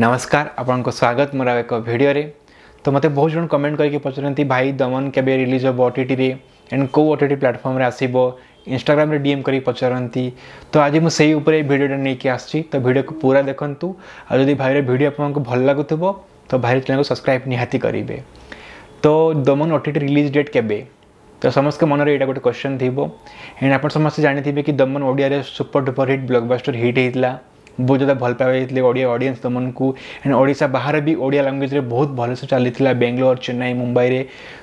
नमस्कार आपण को स्वागत मोर एक भिडियो तो मत बहुत जन कमेंट करके पचारती भाई दमन के रिलीज हे ओटी एंड कौ ओ टी प्लाटफर्म आसब इनस्टाग्राम डीएम कर पचारती तो आज मुझे भिडियो नहीं कि आसो को पूरा देखु आदि भाई भिड आपको भल लगु तो भाई चैनल को सब्सक्राइब निहाती करेंगे तो दमन ओटी रिलीज डेट के तो समस्त मन में गोटे क्वेश्चन थी एंड आप समस्त जानते हैं कि Daman Odia super duper hit blockbuster hit होता बहुत ज़୍ୟାଦା भल ପାଇଥିଲେ ଓଡ଼ିଆ ଅଡ଼ିଏନ୍ସ ତୁମମାନଙ୍କୁ ओडा बाहर भी ओडिया लांगुएज बहुत ବହୁତ ଭଲସେ ଚାଲିଥିଲା ବେଙ୍ଗଲୋର ଚେନ୍ନାଇ ମୁମ୍ବାଇରେ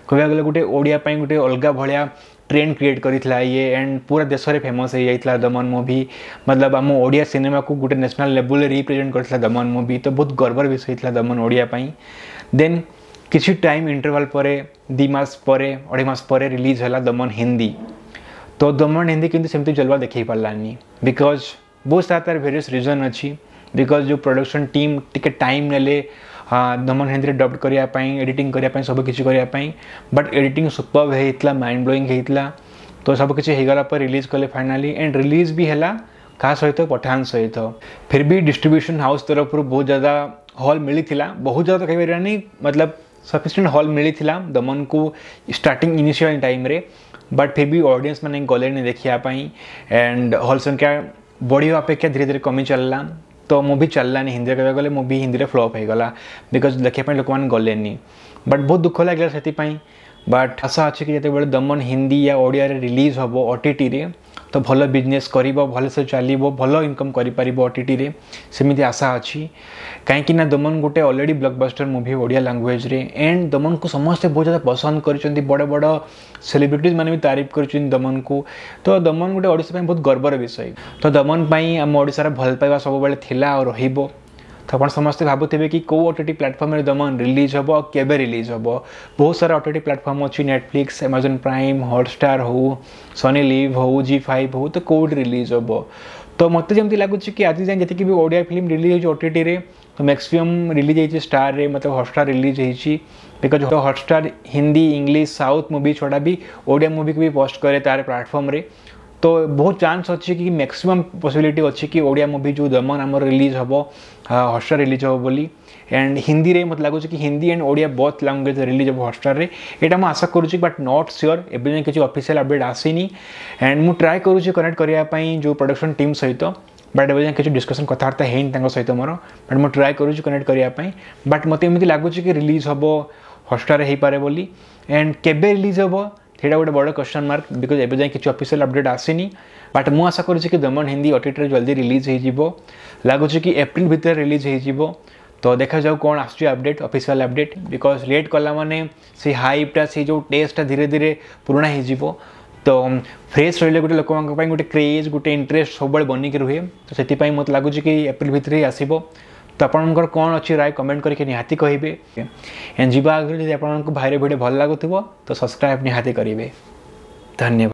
କହିବାକୁ ଗଲେ ଗୋଟେ ଓଡ଼ିଆ ପାଇଁ ଗୋଟେ ଅଲଗା ट्रेंड क्रिएट करा ये एंड पूरा देश में फेमस हो जाता दमन मुवी मतलब आम ओडिया सिनेमा को गोटे नेशनल लेवल रिप्रेजेंट कर दमन मुवी तो बहुत गर्वर विषय था दमन ओडिया देन किसी टाइम इंटरवाल पर दुमास पर अढ़े मस पर रिलीज है दमन हिंदी तो दमन हिंदी कितनी सेमती जलवा देख पारानी बिकज बहुत सारा तरह वेरियस रिजन अच्छी बिकज जो प्रडक्शन टीम टिके टाइम ने दमन हिंदी डब करने एडिट करने सबकि बट एडिट सुपर होता माइंड ब्लोईंग होता तो सबकिगला रिलीज कले फाइनाली एंड रिलीज भी है क्या सहित पठान सहित फिर भी डिस्ट्रब्यूशन हाउस तरफ बहुत ज्यादा हल मिली बहुत ज्यादा कही पारे मतलब सफिसीयंट हल मिलता दमन को स्टार्ट इनिशियल टाइम बट फिर भी ऑडियंस मैंने गले देखापी एंड हल संख्या ବଡ଼ି ଅପେକ୍ଷା ଧୀରେ ଧୀରେ କମି ଚାଲିଲା ତ ମୁଭି ଚାଲିଲାନି ହିନ୍ଦୀରେ କହିବାକୁ ଗଲେ ମୁଭି ହିନ୍ଦୀରେ ଫ୍ଲପ୍ ହେଇଗଲା ବିକଜ୍ ଦେଖିବା ପାଇଁ ଲୋକମାନେ ଗଲେନି ବଟ୍ ବହୁତ ଦୁଃଖ ଲାଗିଲା ସେଥିପାଇଁ ବଟ୍ ଆଶା ଅଛି କି ଯେତେବେଳେ ଦମନ ହିନ୍ଦୀ ୟା ଓଡ଼ିଆରେ ରିଲିଜ୍ ହେବ ଓଟିଟିରେ ତ ଭଲ ବିଜନେସ୍ କରିବ ଭଲସେ ଚାଲିବ ଭଲ ଇନକମ୍ କରିପାରିବ ଓଟିଟିରେ ସେମିତି ଆଶା ଅଛି କାହିଁକିନା ଦମନ ଗୋଟେ ଅଲରେଡ଼ି ବ୍ଲକବଷ୍ଟର ମୁଭି ଓଡ଼ିଆ ଲାଙ୍ଗୁଏଜ୍ରେ ଆଣ୍ଡ ଦମନକୁ ସମସ୍ତେ ବହୁତ ज़्यादा ପସନ୍ଦ କରିଛନ୍ତି ବଡ଼ ବଡ଼ ସେଲିବ୍ରିଟିଜ୍ ମାନେ ବି ତାରିଫ କରିଛନ୍ତି ଦମନକୁ ତ ଦମନ ଗୋଟେ ଓଡ଼ିଶା ପାଇଁ ବହୁତ ଗର୍ବର ବିଷୟ ତ ଦମନ ପାଇଁ ଆମ ଓଡ଼ିଶାର ଭଲ ପାଇବା ସବୁବେଳେ ଥିଲା ଆଉ ରହିବ तो आप समस्ते भावुवे कि कौ ओटी प्लाटफर्म दमन रिलीज हे के रिलीज हम बहुत सारा ओटी प्लाटफर्म अच्छी नेटफ्लिक्स एमाजन प्राइम हटस्टार हो सनी लिव हो जी फाइव हो तो कौट रिलीज हे तो मत जमी लगुच कि आज जाए जैसे भी ओडिया फिल्म रिलीज हो टी तो मैक्सीम रिलीज होती स्टारे मतलब हटस्टार रिलीज होती because Hotstar Hindi English south movie छड़ा भी ओडिया मुवी को भी पोस्ट कैर तार प्लाटफर्म तो बहुत चान्स अच्छे कि मैक्सिमम पॉसिबिलिटी अच्छे कि ओडिया मूवी जो दमन आम रिलीज हम हटस्टार रिलीज हे बोली एंड हिंदी रे मतलब लगुच कि Hindi and Odia both language release हम हटस्टार यहाँ मुझे आशा करुच्छी बट नट स्योर एवं जाए किसी अफिसील अपडेट आसीनी एंड मुझे ट्राए करुच्छे कनेक्ट करने जो प्रडक्शन टीम सहित बट एवं जाए किसी डिस्कसन कथबार्ता है सहित मोर बट मुझे ट्राए करुच्छे कनेक्ट करने बट मत एम लगुच कि रिलीज हम हटस्टारे पारे बोली एंड केबे रिलीज हम ସେଇଟା ଗୋଟେ ବଡ଼ କ୍ୱେଶ୍ଚନ୍ ମାର୍କ ବିକଜ୍ ଏବେ ଯାଏଁ କିଛି ଅଫିସିଆଲ୍ ଅପଡ଼େଟ୍ ଆସିନି ବଟ୍ ମୁଁ ଆଶା କରୁଛି କି ଦମନ ହିନ୍ଦୀ ଓଟିଟିରେ ଜଲ୍ଦି ରିଲିଜ୍ ହେଇଯିବ ଲାଗୁଛି କି ଏପ୍ରିଲ ଭିତରେ ରିଲିଜ୍ ହେଇଯିବ ତ ଦେଖାଯାଉ କ'ଣ ଆସୁଛି update official update because late କଲା ମାନେ ସେ ହାଇପ୍ଟା ସେ ଯେଉଁ ଟେଷ୍ଟଟା ଧୀରେ ଧୀରେ ପୁରୁଣା ହେଇଯିବ ତ ଫ୍ରେଶ୍ ରହିଲେ ଗୋଟେ ଲୋକମାନଙ୍କ ପାଇଁ ଗୋଟେ କ୍ରେଜ୍ ଗୋଟେ ଇଣ୍ଟରେଷ୍ଟ ସବୁବେଳେ ବନିକି ରୁହେ ତ ସେଥିପାଇଁ ମୋତେ ଲାଗୁଛି କି ଏପ୍ରିଲ ଭିତରେ ହିଁ ଆସିବ तो आपर कौन अच्छी राय कमेंट करके निहाती कहे एंड जी आगे जब आप भाई भिड भल लगुव तो सब्सक्राइब निहाती करेंगे धन्यवाद